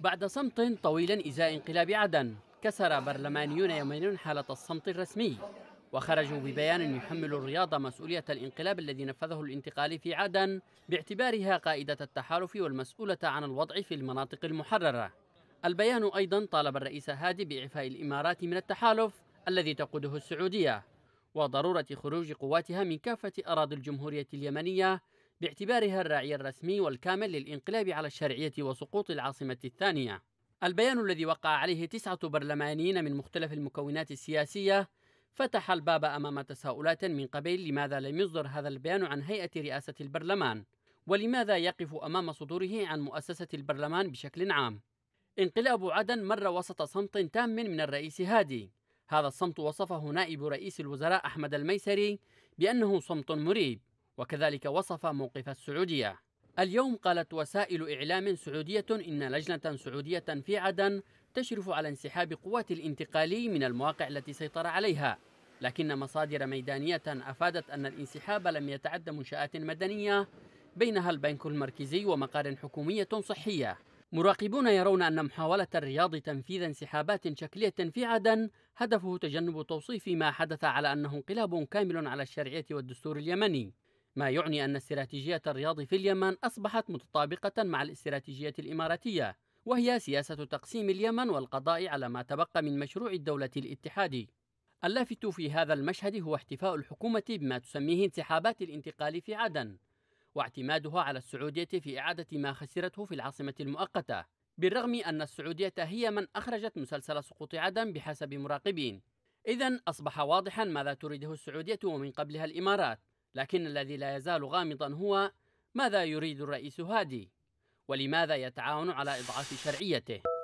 بعد صمت طويل إزاء انقلاب عدن كسر برلمانيون يمين حالة الصمت الرسمي وخرجوا ببيان يحمل الرياض مسؤولية الانقلاب الذي نفذه الانتقالي في عدن باعتبارها قائدة التحالف والمسؤولة عن الوضع في المناطق المحررة البيان أيضا طالب الرئيس هادي بإعفاء الإمارات من التحالف الذي تقوده السعودية وضرورة خروج قواتها من كافة أراضي الجمهورية اليمنية باعتبارها الراعي الرسمي والكامل للانقلاب على الشرعية وسقوط العاصمة الثانية البيان الذي وقع عليه تسعة برلمانيين من مختلف المكونات السياسية فتح الباب أمام تساؤلات من قبيل لماذا لم يصدر هذا البيان عن هيئة رئاسة البرلمان ولماذا يقف أمام صدوره عن مؤسسة البرلمان بشكل عام انقلاب عدن مر وسط صمت تام من الرئيس هادي هذا الصمت وصفه نائب رئيس الوزراء أحمد الميسري بأنه صمت مريب وكذلك وصف موقف السعودية اليوم قالت وسائل إعلام سعودية إن لجنة سعودية في عدن تشرف على انسحاب قوات الانتقالي من المواقع التي سيطر عليها لكن مصادر ميدانية أفادت أن الانسحاب لم يتعد منشآت مدنية بينها البنك المركزي ومقار حكومية صحية مراقبون يرون أن محاولة الرياض تنفيذ انسحابات شكلية في عدن هدفه تجنب توصيف ما حدث على أنه انقلاب كامل على الشرعية والدستور اليمني ما يعني أن استراتيجية الرياض في اليمن أصبحت متطابقة مع الاستراتيجية الإماراتية وهي سياسة تقسيم اليمن والقضاء على ما تبقى من مشروع الدولة الاتحادي اللافت في هذا المشهد هو احتفاء الحكومة بما تسميه انسحابات الانتقال في عدن واعتمادها على السعودية في إعادة ما خسرته في العاصمة المؤقتة بالرغم أن السعودية هي من أخرجت مسلسل سقوط عدن بحسب مراقبين إذا أصبح واضحا ماذا تريده السعودية ومن قبلها الإمارات لكن الذي لا يزال غامضا هو ماذا يريد الرئيس هادي ولماذا يتعاون على إضعاف شرعيته